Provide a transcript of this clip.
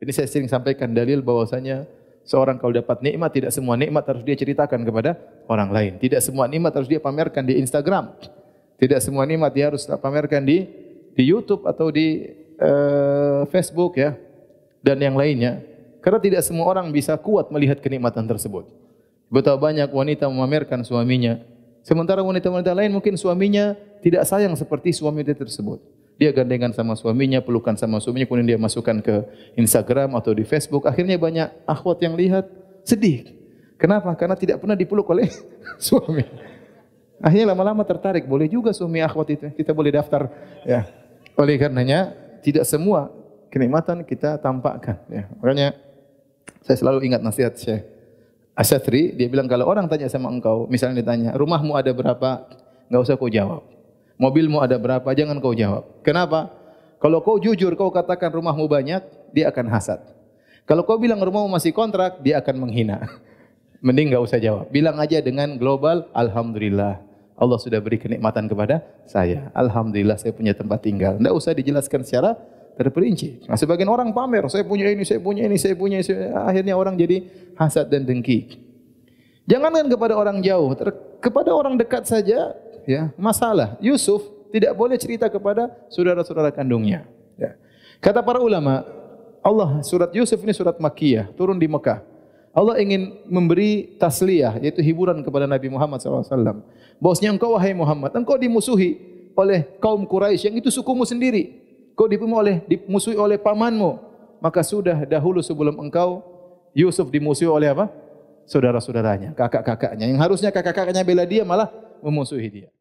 Ini saya sering sampaikan dalil bahwasanya seorang kalau dapat nikmat tidak semua nikmat harus dia ceritakan kepada orang lain. Tidak semua nikmat harus dia pamerkan di Instagram. Tidak semua nikmat dia harus pamerkan di di YouTube atau di uh, Facebook ya dan yang lainnya. Karena tidak semua orang bisa kuat melihat kenikmatan tersebut. Betapa banyak wanita memamerkan suaminya. Sementara wanita-wanita lain mungkin suaminya tidak sayang seperti suami dia tersebut. Dia gandengan sama suaminya, pelukan sama suaminya, kemudian dia masukkan ke Instagram atau di Facebook. Akhirnya banyak akhwat yang lihat sedih. Kenapa? Karena tidak pernah dipeluk oleh suami. Akhirnya lama-lama tertarik. Boleh juga suami akhwat itu. Kita boleh daftar. Ya. Oleh karenanya tidak semua kenikmatan kita tampakkan. Ya. Makanya saya selalu ingat nasihat saya. Asyatri. Dia bilang kalau orang tanya sama engkau, misalnya ditanya, rumahmu ada berapa? Enggak usah kau jawab. Mobilmu ada berapa? Jangan kau jawab. Kenapa? Kalau kau jujur, kau katakan rumahmu banyak, dia akan hasad. Kalau kau bilang rumahmu masih kontrak, dia akan menghina. Mending nggak usah jawab. Bilang aja dengan global, Alhamdulillah. Allah sudah beri kenikmatan kepada saya. Alhamdulillah saya punya tempat tinggal. Tidak usah dijelaskan secara terperinci. Nah, sebagian orang pamer, saya punya ini, saya punya ini, saya punya ini. Akhirnya orang jadi hasad dan dengki. Jangankan kepada orang jauh, kepada orang dekat saja ya, masalah. Yusuf tidak boleh cerita kepada saudara-saudara kandungnya. Ya. Kata para ulama, Allah surat Yusuf ini surat Makkiyah, turun di Mekah. Allah ingin memberi tasliyah, yaitu hiburan kepada Nabi Muhammad SAW. bosnya engkau wahai Muhammad, engkau dimusuhi oleh kaum Quraisy yang itu sukumu sendiri. Kau dipimu oleh, dimusuhi oleh pamanmu. Maka sudah dahulu sebelum engkau, Yusuf dimusuhi oleh apa? Saudara-saudaranya, kakak-kakaknya. Yang harusnya kakak-kakaknya bela dia malah memusuhi dia.